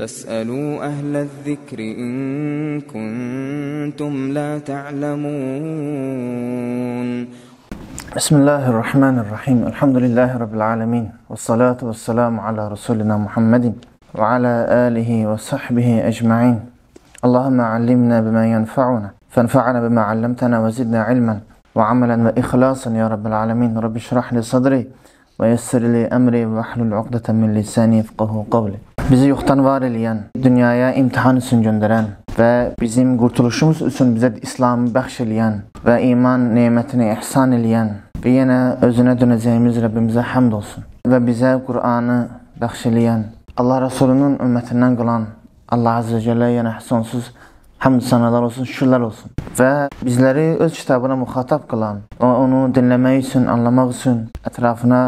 فاسألوا أهل الذكر إن كنتم لا تعلمون بسم الله الرحمن الرحيم الحمد لله رب العالمين والصلاة والسلام على رسولنا محمد وعلى آله وصحبه أجمعين اللهم علمنا بما ينفعنا فانفعنا بما علمتنا وزدنا علما وعملا وإخلاصا يا رب العالمين رب اشرح لي صدري ويسر لي أمري واحلل عقدة من لساني يفقه قولي bizi yoxdan var eləyən, dünyaya imtihan üçün göndərən və bizim qurtuluşumuz üçün bizə İslamı bəxş eləyən və iman nemətini ihsan eləyən və yenə özünə dönəcəyimiz Rəbbimizə həmd olsun və bizə Qur'anı bəxş eləyən, Allah Rəsulunun ümmətindən qılan Allah Azze ve Celle yenə sonsuz həmd sanalar olsun, şükürlər olsun. Və bizləri öz kitabına müxatab qılan, onu dinləmək üçün, anlamaq üçün ətrafına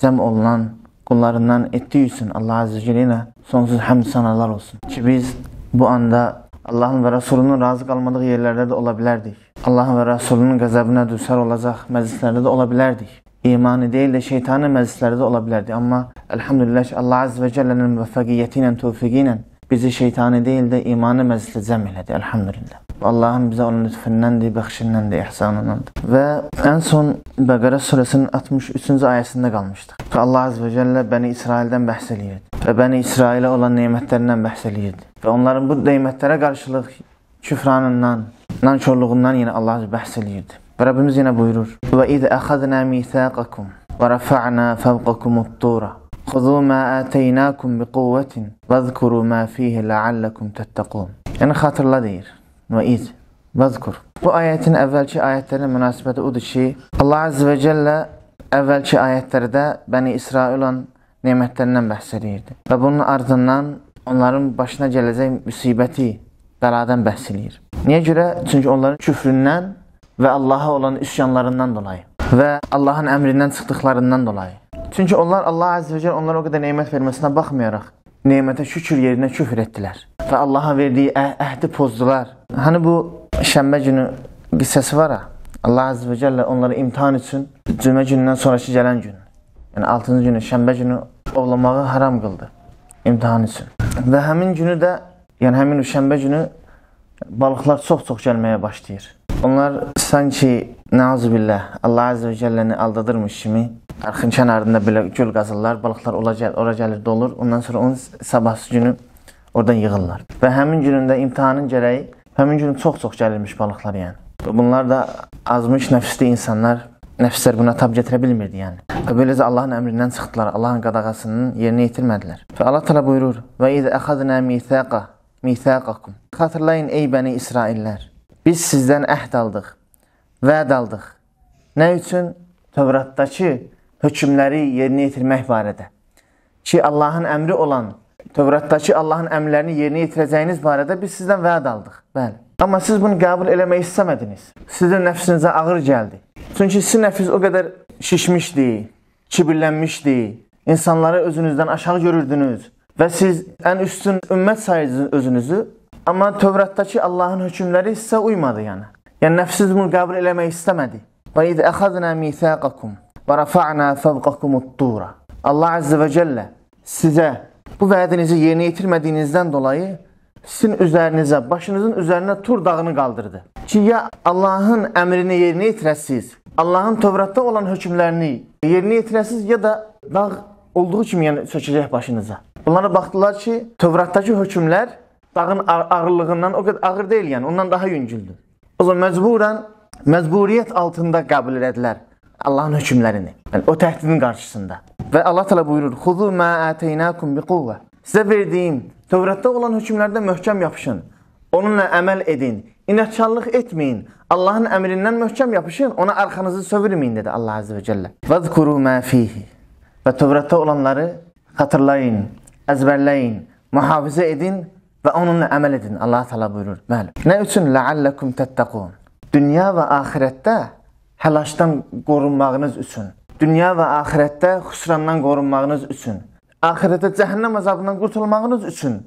cəm olunan kullarından ettiysin Allah Azze ve Celle'ne sonsuz hem sanalar olsun. Çünkü biz bu anda Allahın və Rasulunun razı kalmadığı yerlerde də ola Allahın və Rasulunun qəzəbinə düçar olacaq məclislərdə də ola bilərdik. İmani deyil də şeytani məclislərdə ola bilərdik. elhamdülillah Allah Azze və Celle'nin müvəffəqiyyəti ilə, bizi şeytani değil de imanı məclislə cəm elədi. Elhamdülillah. Allahın bizə onun lütfündəndir, bəxşindəndir, ehsanındandır. Və ən son Bəqərə surəsinin 63-cü ayəsində qalmışdıq. Və Allah Azze və Cəllə Bəni İsraildən bəhs eləyirdi və Bəni İsrailə olan nemətlərindən bəhs eləyirdi. Və onların bu nemətlərə qarşılıq küfranından, nankorluğundan yenə Allah bəhs eləyirdi. Və Rəbbimiz yenə buyurur: "Və iz əxəzna mithaqakum və rəfa'na fawqakumut-tura" خذوا ما آتيناكم بقوة واذكروا ما فيه لعلكم تتقون. Yəni xatırla deyir və iz və zkur. Bu ayətin əvvəlki ayətlərinə münasibəti odur ki, Allah Azze və Cəllə əvvəlki ayətlərdə Bəni İsrailin nemətlərindən bəhs edirdi və bunun ardından onların başına gələcək müsibəti, bəladan bəhs edir. Niyə görə? Çünki onların küfründən və Allaha olan üsyanlarından dolayı və Allahın əmrindən çıxdıqlarından dolayı. Çünki onlar Allah Azze və Cəllə onlara o qədər nemət verməsinə baxmayaraq, nemətə şükür yerinə küfr etdilər və Allaha verdiyi əh əhdi pozdular. Hani bu şənbə günü qissəsi var ha, Allah Azze və Cəllə onları imtihan üçün cümə günündən sonraki gələn gün, yəni 6-cı günü, şənbə günü ovlamağı haram qıldı imtihan üçün. Və həmin günü də, yəni həmin şənbə günü balıqlar çox-çox gəlməyə başlayır. Onlar sanki, nəuzubillah, Allah Azze və Cəlləni aldadırmış kimi arxın kənarında belə göl qazırlar, balıqlar ora, gəl ora gəlir, dolur. Ondan sonra onu sabahsı günü oradan yığırlar. Və həmin günündə imtahanın gərəyi, həmin gün çox-çox gəlirmiş balıqlar yəni. Bunlar da azmış nəfsli insanlar, nəfslər buna tab gətirə bilmirdi yəni. Beləcə Allahın əmrindən çıxdılar, Allahın qadağasının yerini yetirmədilər. Və Allah təala buyurur: "Və iz əxəzna mithaqa mithaqakum." Xatırlayın ey bəni İsraillər, biz sizdən əhd aldıq, vəd aldıq. Nə üçün? Tövratdakı hökmləri yerinə yetirmək barədə. Ki, Allahın əmri olan, Tövratdakı Allahın əmrlərini yerinə yetirəcəyiniz barədə biz sizdən vəd aldıq. Bəli. Amma siz bunu qəbul eləmək istəmədiniz. Sizin nəfsinizə ağır gəldi. Çünki sizin nəfsiniz o qədər şişmişdi, kibirlənmişdi. İnsanları özünüzdən aşağı görürdünüz və siz ən üstün ümmət sayıcınız özünüzü. Amma Tövratdakı Allahın hökmləri sizə uymadı yəni. Yəni nəfsiniz bunu qəbul eləmək istəmədi. Və iz əxəznə mithaqakum Və rafa'na fəvqakumut-tura. Allah Azze və Cəllə sizə bu vədinizi yerinə yetirmədiyinizdən dolayı sizin üzərinizə, başınızın üzərinə Tur dağını qaldırdı. Ki, ya Allahın əmrini yerinə yetirəsiz, Allahın Tövratda olan hökmlərini yerinə yetirəsiz, ya da dağ olduğu kimi yəni, sökəcək başınıza. Bunlara baxdılar ki, Tövratdakı hökmlər dağın ağırlığından o qədər ağır deyil, yəni ondan daha yüngüldür. O zaman məcburən, məcburiyyət altında qəbul edilər. Allahın hökmlərini. Yəni o təhdidin qarşısında. Və Allah təala buyurur: "Xuzu ma ateynakum biquvva." Sizə verdiyim Tövratda olan hökmlərdə möhkəm yapışın. Onunla əməl edin. İnatçılıq etməyin. Allahın əmrindən möhkəm yapışın. Ona arxanızı sövirməyin dedi Allah Azze ve Celle. "Vəzkuru ma fihi." Və Tövratda olanları xatırlayın, əzbərləyin, mühafizə edin və onunla əməl edin. Allah təala buyurur. Bəli. Nə üçün la'allakum tattaqun? Dünya və axirətdə həlaşdan qorunmağınız üçün, dünya və axirətdə xüsrandan qorunmağınız üçün, axirətdə cəhənnəm əzabından qurtulmağınız üçün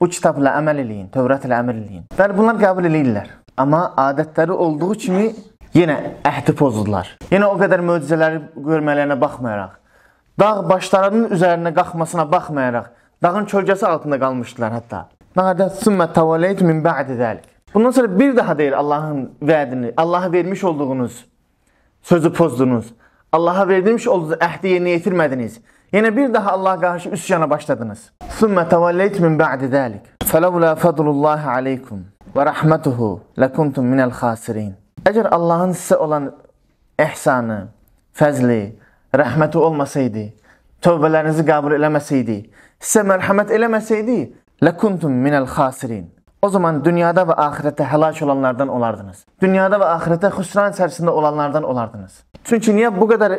bu kitabla əməl eləyin, Tövrat ilə əməl eləyin. Bəli, bunlar qəbul eləyirlər. Amma adətləri olduğu kimi yenə əhdi pozdular. Yenə o qədər möcüzələri görmələrinə baxmayaraq, dağ başlarının üzərinə qalxmasına baxmayaraq, dağın kölgəsi altında qalmışdılar hətta. Naqadət sümmə tavaleyt min bə'di dəlik. Bundan sonra bir daha deyir Allahın vədini, Allaha vermiş olduğunuz sözü pozdunuz. Allah'a verdiğimiz olduğunuz ehdi yerine yetirmediniz. Yine bir daha Allah'a karşı üsyana başladınız. ثُمَّ تَوَلَّيْتْ مِنْ بَعْدِ ذَٰلِكَ فَلَوْلَا فَضْلُ اللّٰهِ عَلَيْكُمْ وَرَحْمَتُهُ لَكُنْتُمْ مِنَ الْخَاسِرِينَ Eğer Allah'ın size olan ehsanı, fəzli, rəhməti olmasaydı, tövbələrinizi qəbul eləməsəydi, sizə mərhəmət eləməsəydi, لَكُنْتُمْ مِنَ الْخَاسِرِينَ O zaman dünyada və axirətdə həlak olanlardan olardınız. Dünyada və axirətdə xüsran içərisində olanlardan olardınız. Çünki niyə bu qədər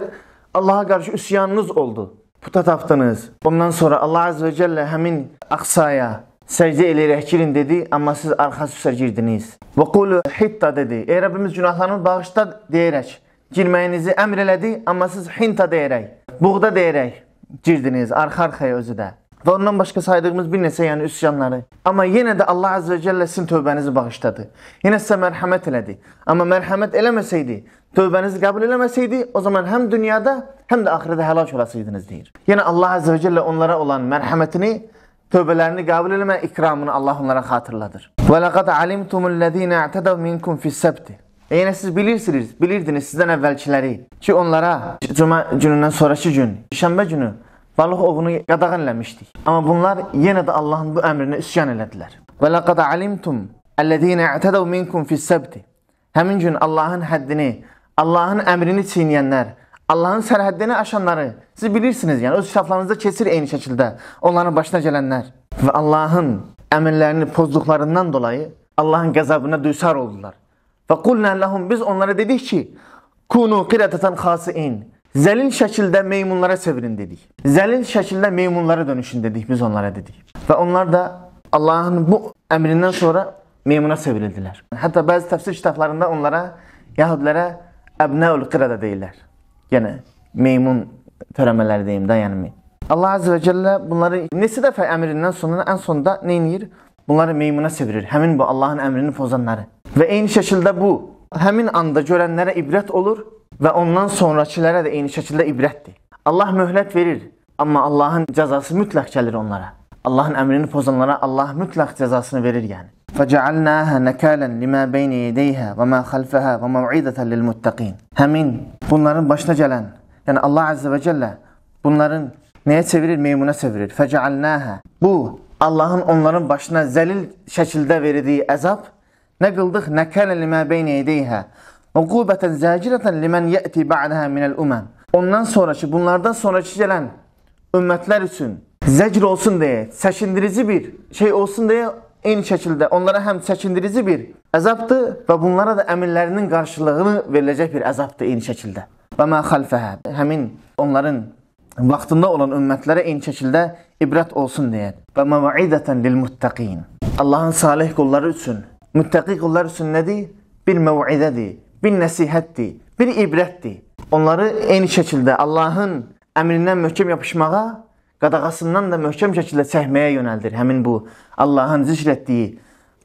Allaha qarşı üsyanınız oldu? Puta tapdınız. Ondan sonra Allah Azze və Cəllə həmin Aqsaya səcdə eləyərək girin dedi, amma siz arxası üstə girdiniz. Və qulu hitta dedi. Ey Rəbbimiz günahlarını bağışla deyərək girməyinizi əmr elədi, amma siz hinta deyərək, buğda deyərək girdiniz arxa-arxaya özü də. Və ondan başqa saydığımız bir neçə yəni üsyanları. Amma yenə də Allah Azze və Cəllə sizin tövbənizi bağışladı. Yenə sizə mərhəmət elədi. Amma mərhəmət eləməsəydi, tövbənizi qəbul eləməsəydi, o zaman həm dünyada, həm də axirədə həlak olasıydınız deyir. Yenə Allah Azze və Cəllə onlara olan mərhəmətini, tövbələrini qəbul eləmə ikramını Allah onlara xatırladır. Və ləqəd alimtumullezina i'tadav minkum fi's-səbti. E, yenə siz bilirsiniz, bilirdiniz sizdən əvvəlkiləri ki, onlara cuma günündən sonrakı gün, şənbə günü balıq ovunu qadağan eləmişdik. Amma bunlar yenə də Allahın bu əmrinə üsyan elədilər. Və laqad alimtum ellezina i'tadav minkum fi's-sabt. Həmin gün Allahın həddini, Allahın əmrini çiynəyənlər, Allahın sərhəddini aşanları siz bilirsiniz, yəni öz kitablarınızda keçir eyni şəkildə onların başına gələnlər və Allahın əmrlərini pozduqlarından dolayı Allahın qəzabına düçar oldular. Və qulna lahum biz onlara dedik ki, kunu qiratatan khasiin. Zelil şəkildə meymunlara çevirin dedik. Zelil şəkildə meymunlara dönüşün dedik biz onlara dedik. Və onlar da Allahın bu emrinden sonra meymuna çevrildilər. Hatta bazı təfsir kitablarında onlara Yahudilərə əbnəul qirada deyirlər. Yəni meymun törəmələri deyim də, yəni Allah Azze ve Celle bunları neçə dəfə emrinden sonra en sonda neyinir? Bunları meymuna çevirir. Həmin bu Allahın əmrini pozanları. Ve eyni şəkildə bu həmin anda görənlərə ibret olur ve ondan sonrakilərə də eyni şekilde ibretti. Allah mühlet verir, ama Allahın cezası mütləq gəlir onlara. Allahın emrini pozanlara Allah mütləq cezasını verir yani. فَجَعَلْنَاهَا نَكَالًا لِمَا بَيْنِ يَدَيْهَا وَمَا خَلْفَهَا وَمَوْعِدَةً لِلْمُتَّقِينَ Həmin bunların başına gelen. Yani Allah Azze ve celle bunların neye çevirir? Meymuna çevirir. فَجَعَلْنَاهَا Bu, Allahın onların başına zelil şekilde verdiği azap. nə qıldıq? نَكَالًا لِمَا بَيْنِ يَدَيْهَا Uqubətən zəcirətən limən yəti ba'dəhə minəl ümən. Ondan sonraki, bunlardan sonraki gələn ümmətlər üçün zəcr olsun deyə, çəkindirici bir şey olsun deyə eyni şəkildə onlara həm çəkindirici bir əzabdır və bunlara da əmirlərinin qarşılığını veriləcək bir əzabdır eyni şəkildə. Və mə xalfəhə, həmin onların vaxtında olan ümmətlərə eyni şəkildə ibrət olsun deyə. Və məvaidətən lilmuttəqin. Allahın salih qulları üçün, müttəqi qullar üçün nədir? Bir məvaidədir bir nəsihətdir, bir ibrətdir. Onları eyni şəkildə Allahın əmrindən möhkəm yapışmağa, qadağasından da möhkəm şəkildə çəkməyə yönəldir həmin bu Allahın zikr etdiyi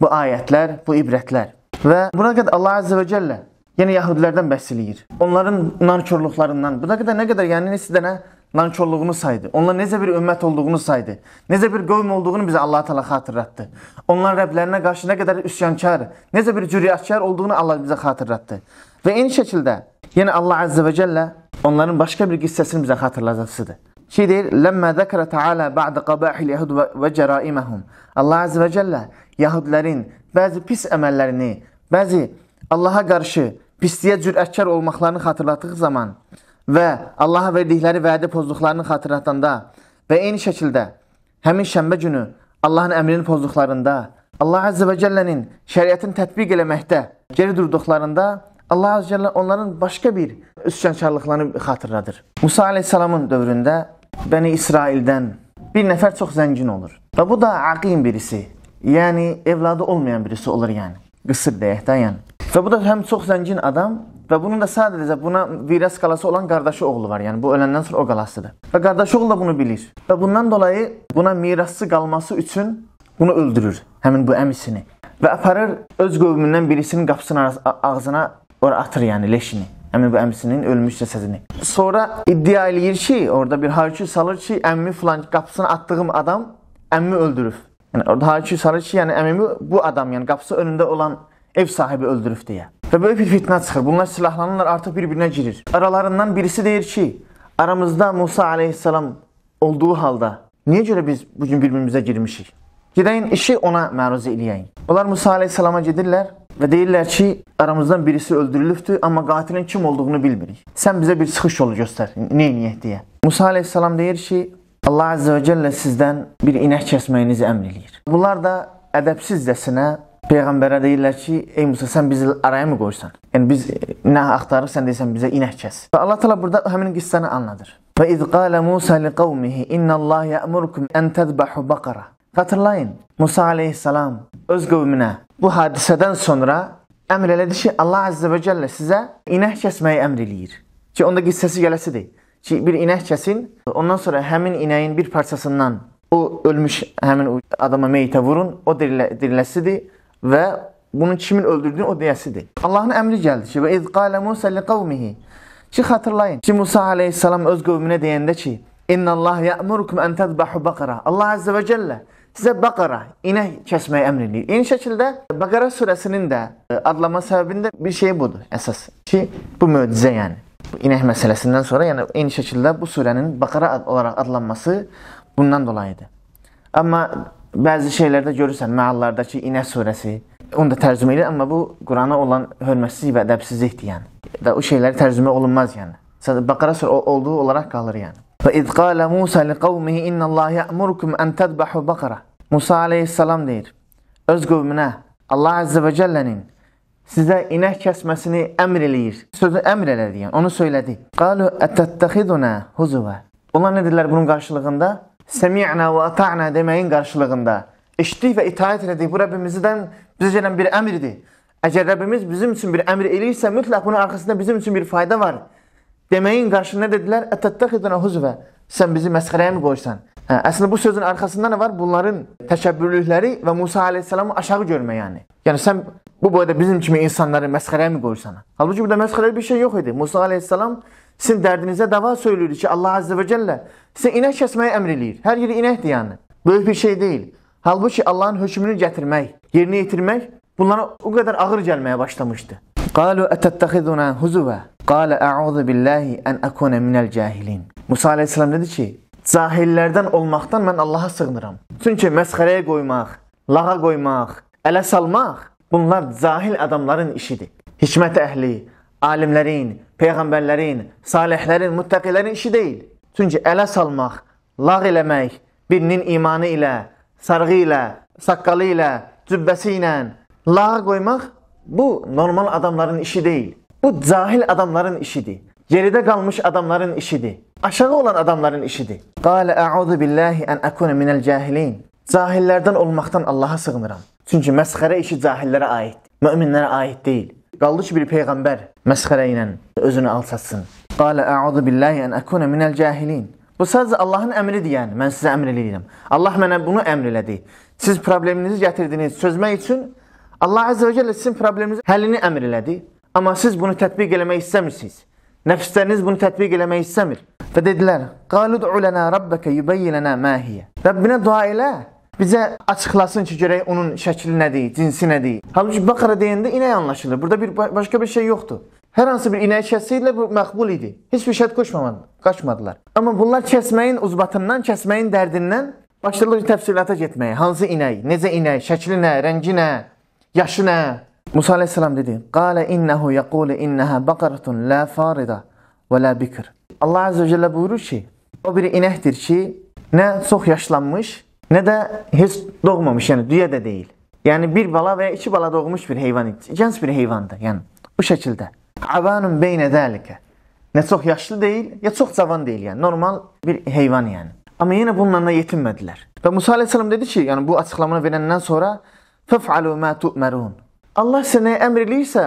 bu ayətlər, bu ibrətlər. Və buna qədər Allah Azze və Cəllə yəni yahudilərdən bəhs eləyir. Onların nankörlüklərindən. Buna qədər nə qədər yəni neçə dənə nankorluğunu saydı. Onlar necə bir ümmət olduğunu saydı. Necə bir qövm olduğunu bizə Allah Teala xatırlatdı. Onların Rəblərinə qarşı nə qədər üsyankar, necə bir cürətkar olduğunu Allah bizə xatırlatdı. Və eyni şəkildə yenə yəni Allah Azze və Cəllə onların başqa bir qissəsini bizə xatırladacaqsıdır. Ki deyir, "Ləmmə zəkərə Taala ba'd qabahil yahud və cəraiməhum." Allah Azze və Cəllə yahudlərin bəzi pis əməllərini, bəzi Allaha qarşı pisliyə cürətkar olmaqlarını xatırlatdığı zaman və Allaha verdikləri vədə pozduqlarını xatırlatanda və eyni şəkildə həmin şənbə günü Allahın əmrini pozduqlarında, Allah Azze və Cəllənin şəriətin tətbiq eləməkdə geri durduqlarında Allah Azze Cəllə onların başqa bir üsyankarlıqlarını xatırladır. Musa Aleyhisselamın dövründə Bəni İsraildən bir nəfər çox zəngin olur və bu da aqim birisi, yəni evladı olmayan birisi olur yəni, qısır deyək də yəni. Və bu da həm çox zəngin adam, Və bunun da sadəcə buna virəs qalası olan qardaşı oğlu var. Yəni bu öləndən sonra o qalasıdır. Və qardaşı oğlu da bunu bilir. Və bundan dolayı buna mirasçı qalması üçün bunu öldürür. Həmin bu əmisini. Və aparır öz qövmündən birisinin qapısının ağzına ora atır, yəni leşini. Əmi bu əmsinin ölmüş cəsədini. Sonra iddia eləyir ki, orada bir hayküy salır ki, əmmi filan qapısına atdığım adam əmmi öldürüb. Yəni orada hayküy salır ki, yəni əmimi bu adam, yəni qapısı önündə olan ev sahibi öldürüb deyə. Və böyük bir fitnə çıxır. Bunlar silahlanırlar, artıq bir-birinə girir. Aralarından birisi deyir ki, aramızda Musa aleyhissalam olduğu halda niyə görə biz bugün bir-birimizə girmişik? Gedəyin işi ona məruzə eləyəyin. Onlar Musa aleyhissalama gedirlər və deyirlər ki, aramızdan birisi öldürülübdür, amma qatilin kim olduğunu bilmirik. Sən bizə bir çıxış yolu göstər, neyniyək deyə. Musa aleyhissalam deyir ki, Allah Azze və Cəllə sizdən bir inək kəsməyinizi əmr eləyir. Bunlar da ədəbsizcəsinə Peyğəmbərə deyirlər ki, ey Musa, sən bizi araya mı qoysan? Yəni biz e, nə axtarırıq, sən deyirsən bizə inək kəs. Və Allah təala burada həmin qıssanı anladır. Və iz qala Musa li qavmihi innallaha ya'murukum an tadbahu baqara. Xatırlayın, Musa aleyhissalam öz qövminə bu hadisədən sonra əmr elədi ki, Allah Azze və Cəllə sizə inək kəsməyi əmr eləyir. Ki, onda qissəsi gələsidir. Ki, bir inək kəsin, ondan sonra həmin inəyin bir parçasından o ölmüş həmin adama meyitə vurun, o dirilə, diriləsidir və bunu kimin öldürdüyünü o deyəsidir. Allahın əmri gəldi ki, və iz qalə Musa li qavmihi. Ki xatırlayın ki, Musa aleyhissalam öz qövmünə deyəndə ki, İnnallah ya'murukum an tadbahu baqara. Allah azza və cəllə sizə baqara, inək kəsməyi əmr edir. Eyni şəkildə Bəqara surəsinin də e, adlama səbəbində bir şey budur əsas ki, bu möcüzə yəni. Bu inək məsələsindən sonra, yəni eyni şəkildə bu surənin Bəqara ad olaraq adlanması bundan dolayıdır. Amma Bəzi şeylərdə görürsən, məallardakı İnə surəsi, onu da tərcümə edir, amma bu Qurana olan hörmətsizlik və ədəbsizlikdir, yəni. Və o şeylər tərcümə olunmaz, yəni. Sadəcə Bəqara surə olduğu olaraq qalır, yəni. Və iz qala Musa li qavmihi innallaha ya'murukum an tadbahu baqara. Musa alayhissalam deyir: Öz qövminə Allah azza və cellənin sizə inək kəsməsini əmr eləyir. Sözü əmr elədi, yəni onu söylədi. Qalu atattakhiduna huzuva. Onlar nə dedilər bunun qarşılığında? səmi'nə və ata'nə deməyin qarşılığında eşitdik və itaət elədik. Bu Rəbbimizdən bizə gələn bir əmrdir. Əgər Rəbbimiz bizim üçün bir əmr eləyirsə, mütləq bunun arxasında bizim üçün bir fayda var. Deməyin qarşılığında dedilər, ətəttəxidunə huzvə, sən bizi məsxərəyə mi qoysan? Hə, əslində bu sözün arxasında nə var? Bunların təkəbbürlükləri və Musa aleyhissalamı aşağı görmə yəni. Yəni sən bu boyda bizim kimi insanları məsxərəyə mi qoyursan? Halbuki burada məsxərəli bir şey yox idi. Musa aleyhissalam sizin dərdinizə dava söylüyordu ki, Allah azze ve celle Sizə inək kəsməyi əmr eləyir. Hər yeri inəkdir yəni. Böyük bir şey deyil. Halbuki Allahın hökmünü gətirmək, yerinə yetirmək bunlara o qədər ağır gəlməyə başlamışdı. Qalu ətəttəxiduna huzuva. Qala a'udhu billahi an akuna minal cahilin. Musa aleyhisselam dedi ki, cahillərdən olmaqdan mən Allaha sığınıram. Çünki məsxərəyə qoymaq, lağa qoymaq, ələ salmaq bunlar cahil adamların işidir. Hikmət əhli, alimlərin, peyğəmbərlərin, salihlərin, müttəqilərin işi deyil. Çünki ələ salmaq, lağ eləmək, birinin imanı ilə, sarğı ilə, saqqalı ilə, cübbəsi ilə lağa qoymaq bu normal adamların işi deyil. Bu cahil adamların işidir. Geridə qalmış adamların işidir. Aşağı olan adamların işidir. Qala a'udhu billahi an akuna minal cahilin. Cahillərdən olmaqdan Allah'a sığınıram. Çünki məsxərə işi cahillərə aiddir. Möminlərə aid deyil. Qaldı ki, bir peyğəmbər məsxərə ilə özünü alçatsın. Qalə əuzu billahi ən əkuna minəl cahilin. Bu sadəcə Allahın əmridir, yəni mən sizə əmr eləyirəm. Allah mənə bunu əmr elədi. Siz probleminizi gətirdiniz çözmək üçün Allah Azza və Cəllə sizin probleminizin həllini əmr elədi. Amma siz bunu tətbiq eləmək istəmirsiniz. Nəfsləriniz bunu tətbiq eləmək istəmir. Və dedilər: "Qalud ulana rabbaka yubayyin lana ma hiya." Rəbbinə dua elə, bizə açıqlasın ki, görək onun şəkli nədir, cinsi nədir. Halbuki Bəqərə deyəndə inək anlaşılır. Burada bir başqa bir şey yoxdur. Hər hansı bir inəyi kəsseydilər, bu məqbul idi. Heç bir şərt qaçmadılar. Amma bunlar kəsməyin uzbatından, kəsməyin dərdindən başladılar təfsilata getməyə. Hansı inəyi, necə inəyi, şəkli nə, rəngi nə, yaşı nə? Musa aleyhissalam dedi, Qala innəhu yəqulu innəhə baqaratun lə farida və lə bikr. Allah azə və cəllə buyurur ki, o bir inəkdir ki, nə çox yaşlanmış, nə də heç doğmamış, yəni düyə də deyil. Yəni bir bala və ya iki bala doğmuş bir heyvan, gənc bir heyvandır, yəni bu şəkildə. Avanun beynə dəlikə. Nə çox yaşlı deyil, ya çox cavan deyil, yəni normal bir heyvan yəni. Amma yenə bununla da yetinmədilər. Və Musa aleyhissalam dedi ki, yəni bu açıqlamanı verəndən sonra "Fəf'alu ma tu'marun." Allah sizə nə əmr eləyirsə,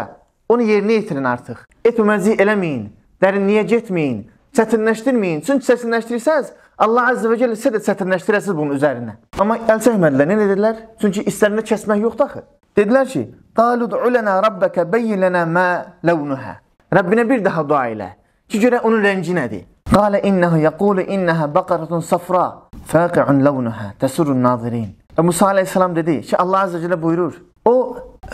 onu yerinə yetirin artıq. Etməməzlik eləməyin, dərinliyə getməyin, çətinləşdirməyin. Çünki çətinləşdirsəz, Allah Azze və Cəllə sizə də çətinləşdirəsiz bunun üzərinə. Amma əl çəkmədilər. Nə dedilər? Çünki istərində kəsmək yoxdur axı. Dedilər ki, Qalud ulana rabbəkə bəyin lənə mə ləvnuhə. Rəbbinə bir daha dua ilə ki, görə onun rəngi nədir? Qalə innəhu yəqulu innəhə bəqaratun safra fəqi'un ləvnuhə təsurun nazirin. Və Musa aleyhissalam dedi ki, Allah azə cələ buyurur, o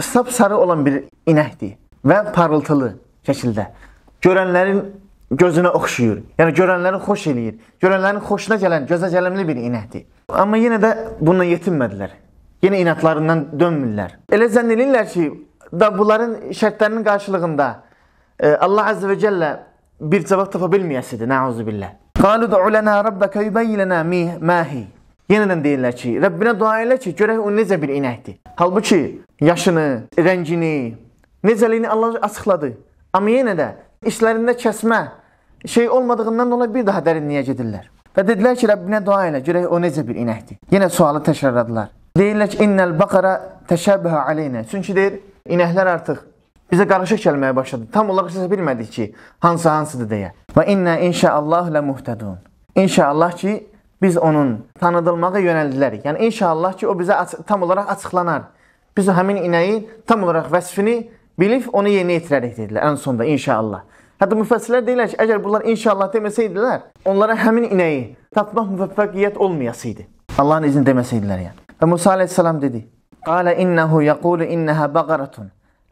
sapsarı olan bir inəkdir və parıltılı şəkildə. Görənlərin gözünə oxşuyur. Yəni görənləri xoş eləyir. Görənlərin xoşuna gələn, gözə gələnli bir inəkdir. Amma yenə də bununla yetinmədilər. Yenə inatlarından dönmürlər. Elə zənn edirlər ki, da bunların şərtlərinin qarşılığında e, Allah Azze və Cəllə bir cavab tapa bilməyəsidir, nəuzu billah. Qalu du'u lənə rabbəkə yübəyyilənə məhi. Yenədən deyirlər ki, Rəbbinə dua elə ki, görək o necə bir inəkdir. Halbuki yaşını, rəngini, necəliyini Allah açıqladı. Amma yenə də işlərində kəsmə şey olmadığından dolayı bir daha dərinliyə gedirlər. Və dedilər ki, Rəbbinə dua elə, görək o necə bir inəkdir. Yenə sualı təkrarladılar. Deyirlər ki, innəl baqara təşəbbəhə aleynə. Çünki deyir, inəklər artıq bizə qarışıq gəlməyə başladı. Tam olaraq sizə bilmədik ki, hansı hansıdır deyə. Və innə inşaallah lə muhtədun. İnşallah ki, biz onun tanıdılmağa yönəldilərik. Yəni, inşallah ki, o bizə tam olaraq açıqlanar. Biz o həmin inəyin tam olaraq vəsfini bilib, onu yerinə yetirərik dedilər ən sonda, inşallah. Hətta müfəssirlər deyirlər ki, əgər bunlar inşallah deməsəydilər, onlara həmin inəyi tapmaq müvəffəqiyyət olmayasıydı. Allahın izni deməsəydilər yəni. Və Musa aleyhissalam dedi, Qalə innəhu yəqulu innəhə bəqaratun,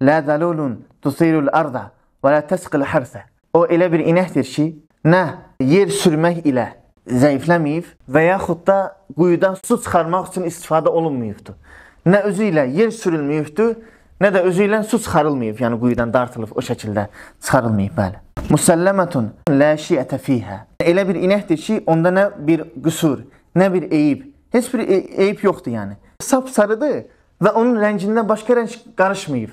lə zəlulun tusirul arda və lə təsqil hərsə. O elə bir inəkdir ki, nə yer sürmək ilə zəifləməyib və yaxud da quyudan su çıxarmaq üçün istifadə olunmayıbdır. Nə özü ilə yer sürülməyibdir, nə də özü ilə su çıxarılmayıb, yəni quyudan dartılıb o şəkildə çıxarılmayıb, bəli. Musəlləmətun lə şiətə fihə. Elə bir inəkdir ki, onda nə bir qüsur, nə bir eyib, Heç bir e, eyib yoxdur yəni. Sap sarıdır və onun rəngindən başqa rəng qarışmayıb.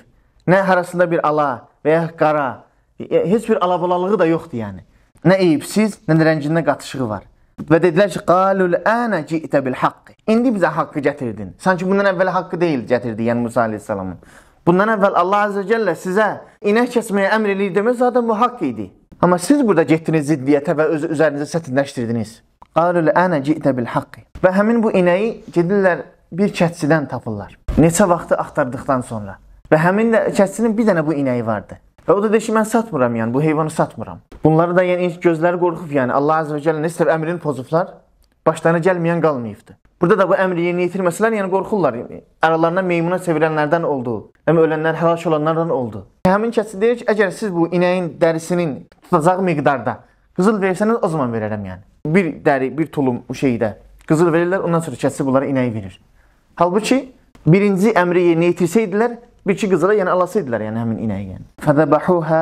Nə arasında bir ala və ya qara, e, heç bir alabalalığı da yoxdur yəni. Nə eyibsiz, nə də rəngində qatışığı var. Və dedilər ki, qalul ana ci'tə bil haqqi. İndi bizə haqqı gətirdin. Sanki bundan əvvəl haqqı deyil gətirdi, yəni Musa aleyhissalamın. Bundan əvvəl Allah azə cəllə sizə inək kəsməyə əmr eləyir demək zaten bu haqq idi. Amma siz burada getdiniz ziddiyyətə və öz üzərinizə sətinləşdirdiniz. Qalul ana ci'tə bil haqqi. Və həmin bu inəyi gedirlər bir kətçidən tapırlar. Neçə vaxtı axtardıqdan sonra. Və həmin də kətçinin bir dənə bu inəyi vardı. Və o da deyir ki, mən satmıram, yəni bu heyvanı satmıram. Bunları da yəni ilk gözləri qorxub, yəni Allah Azərbaycan və Cəllə nə istəyir əmrini pozublar, başlarına gəlməyən qalmayıbdı. Burada da bu əmri yerinə yetirməsələr, yəni qorxurlar. Aralarına meymuna çevirənlərdən oldu. Yəni ölənlər, həlak olanlardan oldu. Həmin kəsi deyir ki, əgər siz bu inəyin dərisinin tutacağı miqdarda qızıl versəniz, o zaman verərəm yəni. Bir dəri, bir tulum bu şeydə qızıl verirlər, ondan sonra kəsib bunlara inəyi verir. Halbuki birinci əmri yerinə yetirsəydilər, bir iki qızıla yəni alasaydılar, yəni həmin inəyi yəni. Fəzəbəhuha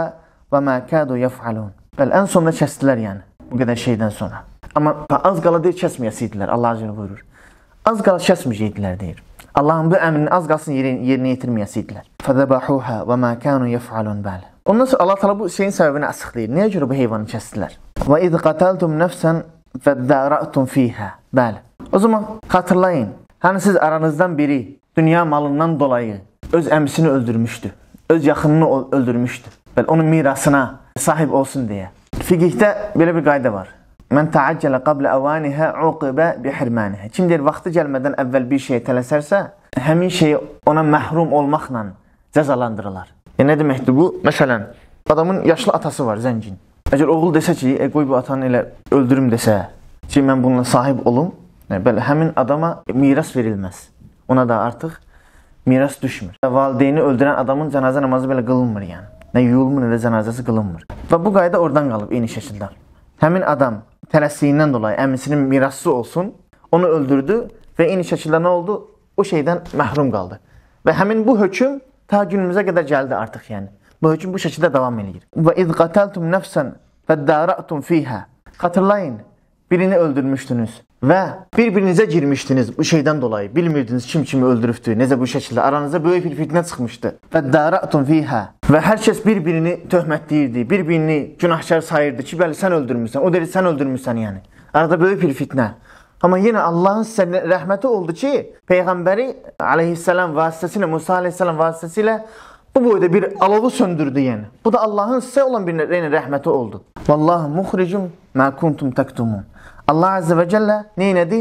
və mə kadu yəfalun. Bəli, ən sonda kəsdilər yəni bu qədər şeydən sonra. Amma az qala deyir kəsməyəsiydilər, Allah Azərə buyurur. Az qala kəsməyəcəydilər deyir. Allahın bu əmrini az qalsın yerin, yerinə yetirməyəsiydilər. Fəzəbəhuha və mə kanu yəfalun bəli. Ondan sonra Allah təala bu şeyin səbəbini açıqlayır. Niyə görə bu heyvanı kəsdilər? Və iz qataltum nafsan və zəra'tum fiha. Bəli. O zaman xatırlayın. Hani siz aranızdan biri dünya malından dolayı öz əmisini öldürmüşdü. Öz yaxınını öldürmüşdü. Bəli, onun mirasına sahib olsun deyə. Fiqhdə belə bir qayda var. Mən taaccələ qablə əvanihə uqibə bihirmanihə. Kim deyir, vaxtı gəlmədən əvvəl bir şeyə tələsərsə, həmin şeyi ona məhrum olmaqla cəzalandırılar. E, nə deməkdir bu? Məsələn, adamın yaşlı atası var, zəngin. Əgər oğul desə ki, e, qoy bu atanı elə öldürüm desə ki, mən bununla sahib olum, e, belə həmin adama miras verilməz. Ona da artıq miras düşmür. Valideyni öldürən adamın cənazə namazı belə qılınmır yəni. Nə yuyulmur, nə də cənazəsi qılınmır. Və bu qayda oradan qalıb eyni şəkildə. Həmin adam tələsiyindən dolayı əmisinin mirasçısı olsun, onu öldürdü və eyni şəkildə nə oldu? O şeydən məhrum qaldı. Və həmin bu hökm ta günümüzə qədər gəldi artıq yəni. Bu hökm bu şəkildə davam edir. Və iz qataltum nafsan və dərətum fihə. Xatırlayın, birini öldürmüşdünüz və bir-birinizə girmişdiniz bu şeydən dolayı. Bilmirdiniz kim kimi öldürübdü, necə bu şəkildə. Aranızda böyük bir fitnə çıxmışdı. Və dərətum fihə. Və hər kəs bir-birini töhmətləyirdi, bir-birini günahkar sayırdı ki, bəli sən öldürmüsən, o dedi sən öldürmüsən yəni. Arada böyük bir fitnə. Amma yenə Allahın sizə rəhməti oldu ki, Peyğəmbəri aleyhissalam vasitəsilə, Musa aleyhissalam vasitəsilə Bu boyda bir alovu söndürdü yəni. Bu da Allahın sizə olan bir yəni, rəhməti oldu. Vallahi muhricum ma kuntum taktumun. Allah azze və cəllə nə elədi?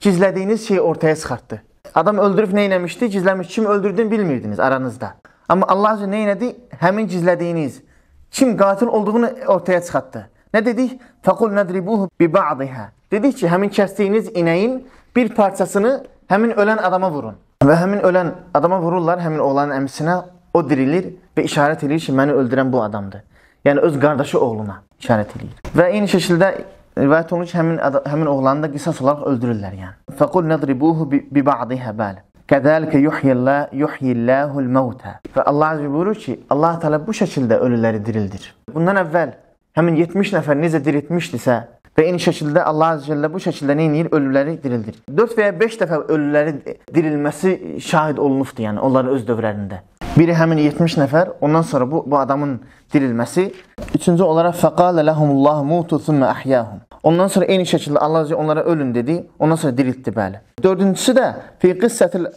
Gizlədiyiniz şeyi ortaya çıxartdı. Adam öldürüb nə eləmişdi? Gizləmiş. Kim öldürdüyünü bilmirdiniz aranızda. Amma Allah azze nə elədi? Həmin gizlədiyiniz kim qatil olduğunu ortaya çıxartdı. Nə dedik? Faqul nadribuhu bi ba'dihha. Dedik ki, həmin kəsdiyiniz inəyin bir parçasını həmin ölən adama vurun. Və həmin ölən adama vururlar, həmin oğlanın əmisinə o dirilir və işarət eləyir ki, məni öldürən bu adamdır. Yəni öz qardaşı oğluna işarət eləyir. Və eyni şəkildə rivayət olunur ki, həmin həmin oğlanı da qisas olaraq öldürürlər, yəni. Faqul nadribuhu bi ba'diha bal. Kədəlikə yuhyillah yuhyillahul mauta. Və Allah Azze buyurur ki, Allah Teala bu şəkildə ölüləri dirildir. Bundan əvvəl həmin 70 nəfər necə diriltmişdisə və eyni şəkildə Allah Azze Cəllə bu şəkildə nə edir? Ölüləri dirildir. 4 və ya 5 dəfə ölüləri dirilməsi şahid olunubdur, yəni onların öz dövrlərində. Biri həmin 70 nəfər, ondan sonra bu, bu adamın dirilməsi. Üçüncü olaraq fəqalə ləhumullah mutu thumma ahyahum. Ondan sonra eyni şəkildə Allah Azze onlara ölün dedi, ondan sonra diriltdi bəli. Dördüncüsü də fi qissətil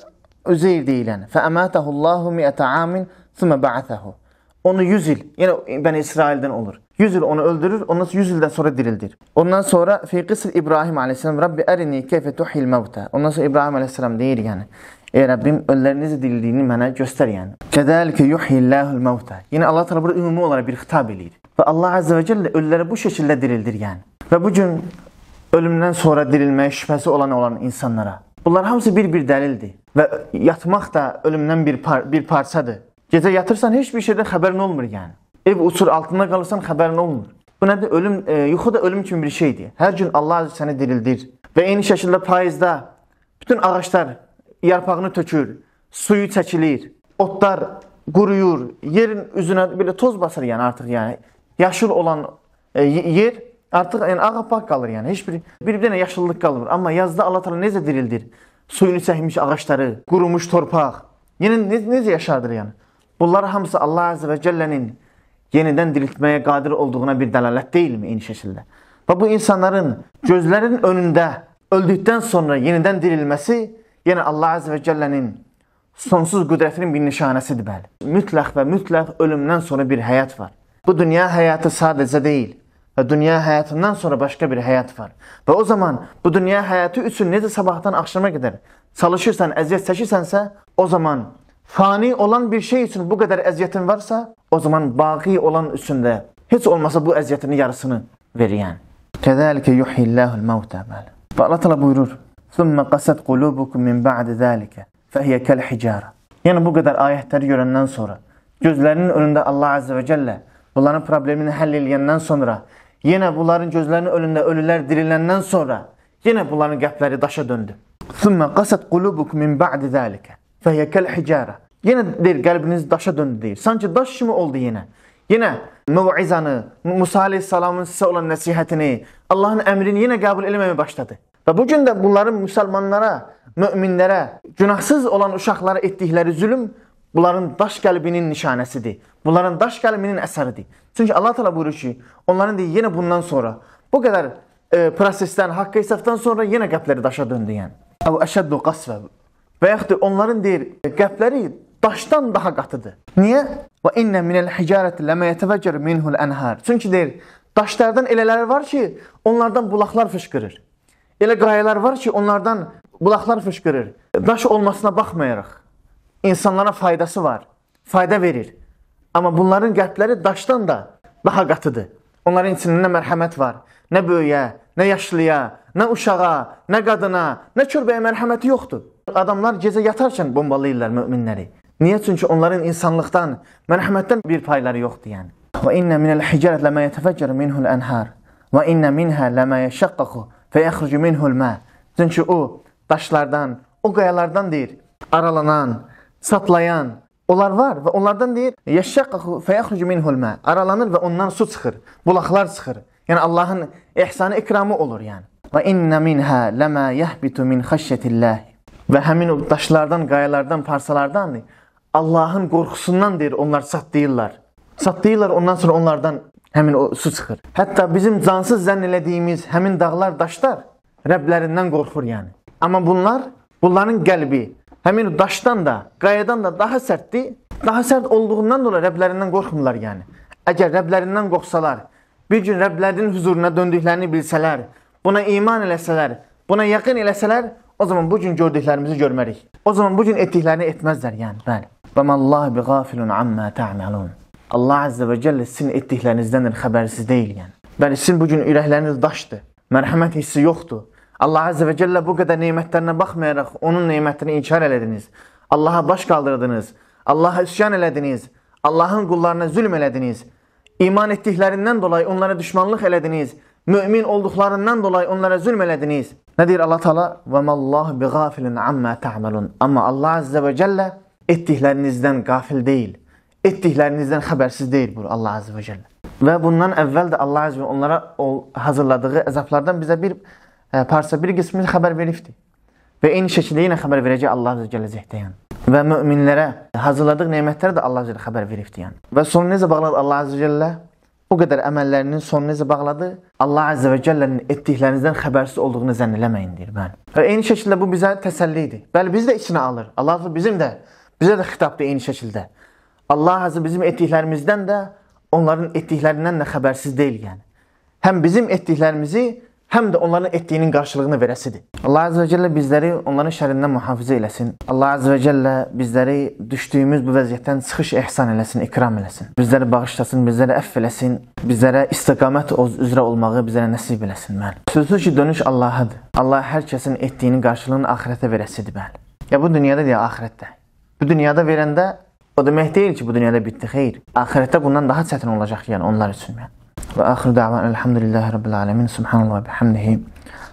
Üzeyr deyilən fəəmətəhullahu mi'ətə amin thumma ba'athahu. Onu 100 il, yəni Bəni İsraildən olur. 100 il onu öldürür, ondan sonra 100 ildən sonra dirildir. Ondan sonra fi qisr İbrahim aleyhisselam Rabbi ərini keyfə tuhil məvtə. Ondan sonra İbrahim aleyhisselam deyir yəni, Ey Rəbbim, ölülərinizi dirildiyini mənə göstər yəni. Kədəlikə yuhyillahul mauta. Yəni Allah təala burada ümumi olaraq bir xitab eləyir. Və Allah əzza və cəllə ölüləri bu şəkildə dirildir yəni. Və bu gün ölümdən sonra dirilməyə şübhəsi olan olan insanlara. Bunlar hamısı bir-bir dəlildir. Və yatmaq da ölümdən bir par bir parçadır. Gecə yatırsan heç bir şeydən xəbərin olmur yəni. Ev uçur altında qalırsan xəbərin olmur. Bu nədir? Ölüm, e, yuxu da ölüm kimi bir şeydir. Hər gün Allah səni dirildir. Və eyni şəkildə payızda bütün ağaclar yarpağını tökür, suyu çəkilir, otlar quruyur, yerin üzünə belə toz basır yəni artıq yəni. Yaşıl olan e, yer artıq yəni ağappaq qalır yəni. Heç bir bir dənə yaşıllıq qalmır. Amma yazda Allah təala necə dirildir? Suyunu çəkmiş ağacları, qurumuş torpaq. Yenə ne, necə yaşardır yəni? Bunlar hamısı Allah Azze və Cellə'nin yenidən diriltməyə qadir olduğuna bir dəlalət deyilmi eyni şəkildə? Və bu insanların gözlərin önündə öldükdən sonra yenidən dirilməsi yenə Allah Azze və Cəllənin sonsuz qüdrətinin bir nişanəsidir bəli. Mütləq və mütləq ölümdən sonra bir həyat var. Bu dünya həyatı sadəcə deyil və dünya həyatından sonra başqa bir həyat var. Və o zaman bu dünya həyatı üçün necə sabahdan axşama qədər çalışırsan, əziyyət çəkirsənsə, o zaman fani olan bir şey üçün bu qədər əziyyətin varsa, o zaman baqi olan üçün də heç olmasa bu əziyyətinin yarısını ver yəni. Kədəlikə yuhilləhul məvtə bəli. Və Allah təala buyurur: ثُمَّ قَسَدْ قُلُوبُكُمْ مِنْ بَعْدِ ذَٰلِكَ فَهِيَ كَالْحِجَارَ Yəni bu qədər ayətləri görəndən sonra, gözlərinin önündə Allah Azze və Cəllə bunların problemini həll eləyəndən sonra, yenə bunların gözlərinin önündə ölülər diriləndən sonra, yenə bunların qəbləri daşa döndü. ثُمَّ قَسَدْ قُلُوبُكُمْ مِنْ بَعْدِ ذَٰلِكَ فَهِيَ كَالْحِجَارَ Yenə deyir, qəlbiniz daşa döndü deyir. Sanki daş kimi oldu yenə. Yenə müvizanı, Musa aleyhissalamın sizə olan nəsihətini, Allahın əmrini yenə qəbul eləməyə başladı. Və bugün də bunların müsəlmanlara, möminlərə, günahsız olan uşaqlara etdikləri zülm bunların daş qəlbinin nişanəsidir. Bunların daş qəlbinin əsəridir. Çünki Allah təala buyurur ki, onların deyə yenə bundan sonra bu qədər e, prosesdən, haqq hesabdan sonra yenə qəbləri daşa döndü yəni. Əv əşəddu qasvə. Və yaxud onların deyir, e, qəbləri daşdan daha qatıdır. Niyə? Və innə minəl hicarəti ləmə yətəvəccər minhul ənhər. Çünki deyir, daşlardan elələri var ki, onlardan bulaqlar fışqırır. Elə qayalar var ki, onlardan bulaqlar fışqırır. Daş olmasına baxmayaraq insanlara faydası var, fayda verir. Amma bunların qəlbləri daşdan da daha qatıdır. Onların içində nə mərhəmət var, nə böyüyə, nə yaşlıya, nə uşağa, nə qadına, nə körbəyə mərhəməti yoxdur. Adamlar gecə yatarkən bombalayırlar möminləri. Niyə? Çünki onların insanlıqdan, mərhəmətdən bir payları yoxdur, yəni. Və inna minəl hicarət ləmə yətəfəccər minhul ənhar və inna minhə ləmə yəşəqqəxu Fəyəxrucu minhul mə. Çünki o daşlardan, o qayalardan deyir, aralanan, çatlayan, Onlar var və onlardan deyir, "Yəşşaqu fəyəxrucu minhul mə." Aralanır və ondan su çıxır, bulaqlar çıxır. Yəni Allahın ehsanı, ikramı olur yəni. Və inna minha lama yahbitu min xəşyetillah. Və həmin o daşlardan, qayalardan, parçalardan Allahın qorxusundan deyir, onlar çatlayırlar. Çatlayırlar, ondan sonra onlardan həmin o su çıxır. Hətta bizim cansız zənn elədiyimiz həmin dağlar, daşlar Rəblərindən qorxur yəni. Amma bunlar, bunların qəlbi həmin daşdan da, qayadan da daha sərtdir. Daha sərt olduğundan dolayı Rəblərindən qorxmurlar yəni. Əgər Rəblərindən qorxsalar, bir gün Rəblərinin huzuruna döndüklərini bilsələr, buna iman eləsələr, buna yaxın eləsələr, o zaman bu gün gördüklərimizi görmərik. O zaman bu gün etdiklərini etməzlər yəni. Bəli. Və mallahi bi gafilun amma ta'malun. Allah Azze və Cəllə sizin etdiklərinizdən xəbərsiz deyil yəni. Bəli, sizin bugün ürəkləriniz daşdır, mərhəmət hissi yoxdur. Allah Azze və Cəllə bu qədər neymətlərinə baxmayaraq onun neymətini inkar elədiniz. Allaha baş qaldırdınız, Allaha üsyan elədiniz, Allahın qullarına zülm elədiniz. İman etdiklərindən dolayı onlara düşmanlıq elədiniz, mümin olduqlarından dolayı onlara zülm elədiniz. Nə deyir Allah Taala? "Və mallahu bighafilin amma ta'malun." Amma Allah Azze və Cəllə etdiklərinizdən qafil deyil etdiklərinizdən xəbərsiz deyil bu Allah Azze və Cəllə. Və bundan əvvəl də Allah Azze və onlara hazırladığı əzablardan bizə bir ə, e, parça, bir qismini xəbər veribdir. Və eyni şəkildə yenə xəbər verəcək Allah Azze gələcəkdə yəni. Və möminlərə hazırladığı nemətlərə də Allah Azze xəbər veribdir yəni. Və sonu necə bağladı Allah Azze Cəllə? O qədər əməllərinin sonu necə bağladı? Allah Azze və Cəllənin etdiklərinizdən xəbərsiz olduğunu zənn eləməyin deyir. Bəli. Və eyni şəkildə bu bizə təsəlli idi. Bəli, biz də içinə alır. Allah bizim də, bizə də xitabdır eyni şəkildə. Allah Azze bizim etdiklərimizdən də, onların etdiklərindən də xəbərsiz deyil yəni. Həm bizim etdiklərimizi, həm də onların etdiyinin qarşılığını verəsidir. Allah Azze və Cəllə bizləri onların şərindən mühafizə eləsin. Allah Azze və Cəllə bizləri düşdüyümüz bu vəziyyətdən çıxış ehsan eləsin, ikram eləsin. Bizləri bağışlasın, bizləri əff eləsin, bizlərə istiqamət üzrə olmağı bizlərə nəsib eləsin, bəli. Sözsüz ki, dönüş Allahadır. Allah hər kəsin etdiyinin qarşılığını axirətə verəsidir, bəli. Ya bu dünyada ya axirətdə. Bu dünyada verəndə O demek değil ki bu dünyada bitti. Hayır. Ahirette bundan daha çetin olacak yani onlar için. Yani. Ve ahir davan elhamdülillahi rabbil alemin. Subhanallah ve bihamdihi.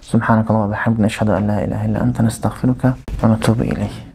Subhanakallah ve bihamdine. Eşhedü en la ilahe illa ente nestağfiruka ve netubu ileyh.